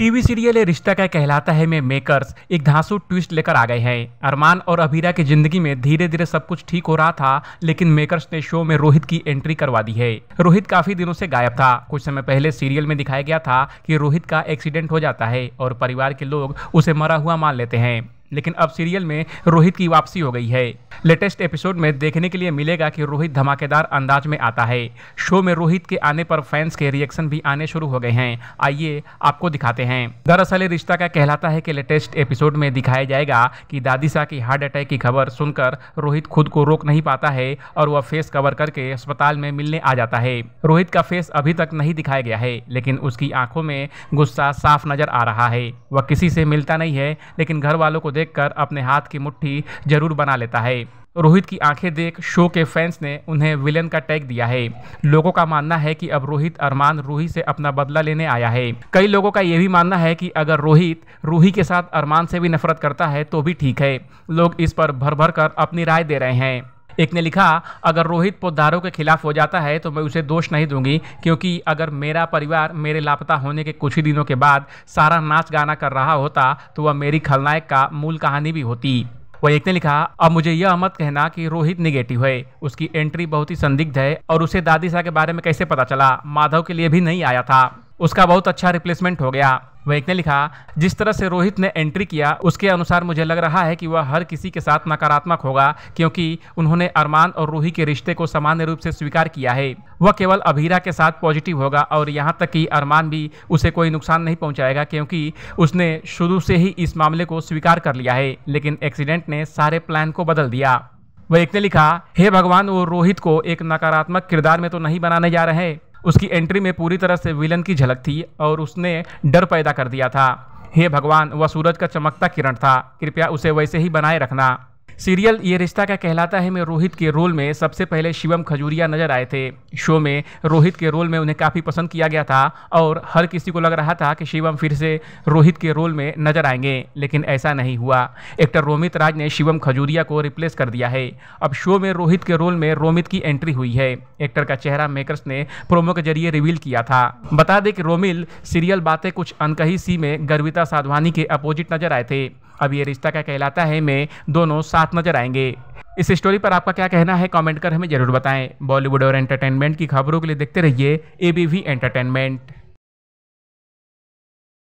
TV serial ये रिश्ता क्या कहलाता है में मेकर्स एक धांसू ट्विस्ट लेकर आ गए हैं अरमान और अभीरा की जिंदगी में धीरे धीरे सब कुछ ठीक हो रहा था लेकिन मेकर्स ने शो में रोहित की एंट्री करवा दी है रोहित काफी दिनों से गायब था कुछ समय पहले सीरियल में दिखाया गया था कि रोहित का एक्सीडेंट हो जाता है और परिवार के लोग उसे मरा हुआ मान लेते हैं लेकिन अब सीरियल में रोहित की वापसी हो गई है लेटेस्ट एपिसोड में देखने के लिए मिलेगा कि रोहित धमाकेदार अंदाज में आता है शो में रोहित के आने पर फैंस के रिएक्शन भी आने शुरू हो गए हैं आइए आपको दिखाते हैं दरअसल रिश्ता का कहलाता है कि लेटेस्ट एपिसोड में दिखाया जाएगा कि दादीसा की हार्ट अटैक की खबर सुनकर रोहित खुद को रोक नहीं पाता है और वह फेस कवर करके अस्पताल में मिलने आ जाता है रोहित का फेस अभी तक नहीं दिखाया गया है लेकिन उसकी आंखों में गुस्सा साफ नजर आ रहा है वह किसी से मिलता नहीं है लेकिन घर वालों को देखकर अपने हाथ की मुट्ठी जरूर बना लेता है तो रोहित की आंखें देख शो के फैंस ने उन्हें विलन का टैग दिया है लोगों का मानना है कि अब रोहित अरमान रूही से अपना बदला लेने आया है कई लोगों का यह भी मानना है कि अगर रोहित रूही के साथ अरमान से भी नफरत करता है तो भी ठीक है लोग इस पर भर भर कर अपनी राय दे रहे हैं एक ने लिखा अगर रोहित पोदारों के खिलाफ हो जाता है तो मैं उसे दोष नहीं दूंगी क्योंकि अगर मेरा परिवार मेरे लापता होने के कुछ ही दिनों के बाद सारा नाच गाना कर रहा होता तो वह मेरी खलनायक का मूल कहानी भी होती वह एक ने लिखा अब मुझे यह मत कहना कि रोहित निगेटिव है उसकी एंट्री बहुत ही संदिग्ध है और उसे दादी शाह के बारे में कैसे पता चला माधव के लिए भी नहीं आया था उसका बहुत अच्छा रिप्लेसमेंट हो गया वैक ने लिखा जिस तरह से रोहित ने एंट्री किया उसके अनुसार मुझे लग रहा है कि वह हर किसी के साथ नकारात्मक होगा क्योंकि उन्होंने अरमान और रूही के रिश्ते को सामान्य रूप से स्वीकार किया है वह केवल अभीरा के साथ पॉजिटिव होगा और यहाँ तक कि अरमान भी उसे कोई नुकसान नहीं पहुँचाएगा क्योंकि उसने शुरू से ही इस मामले को स्वीकार कर लिया है लेकिन एक्सीडेंट ने सारे प्लान को बदल दिया वैक ने लिखा हे भगवान वो रोहित को एक नकारात्मक किरदार में तो नहीं बनाने जा रहे उसकी एंट्री में पूरी तरह से विलन की झलक थी और उसने डर पैदा कर दिया था हे भगवान वह सूरज का चमकता किरण था कृपया उसे वैसे ही बनाए रखना सीरियल ये रिश्ता क्या कहलाता है में रोहित के रोल में सबसे पहले शिवम खजूरिया नजर आए थे शो में रोहित के रोल में उन्हें काफ़ी पसंद किया गया था और हर किसी को लग रहा था कि शिवम फिर से रोहित के रोल में नजर आएंगे लेकिन ऐसा नहीं हुआ एक्टर रोमित राज ने शिवम खजूरिया को रिप्लेस कर दिया है अब शो में रोहित के रोल में रोमित की एंट्री हुई है एक्टर का चेहरा मेकर्स ने प्रोमो के जरिए रिवील किया था बता दें कि रोमिल सीरियल बातें कुछ अनकही सी में गर्विता साधवानी के अपोजिट नजर आए थे अब ये रिश्ता क्या कहलाता है में दोनों साथ नजर आएंगे इस स्टोरी पर आपका क्या कहना है कमेंट कर हमें जरूर बताएं बॉलीवुड और एंटरटेनमेंट की खबरों के लिए देखते रहिए एबीवी एंटरटेनमेंट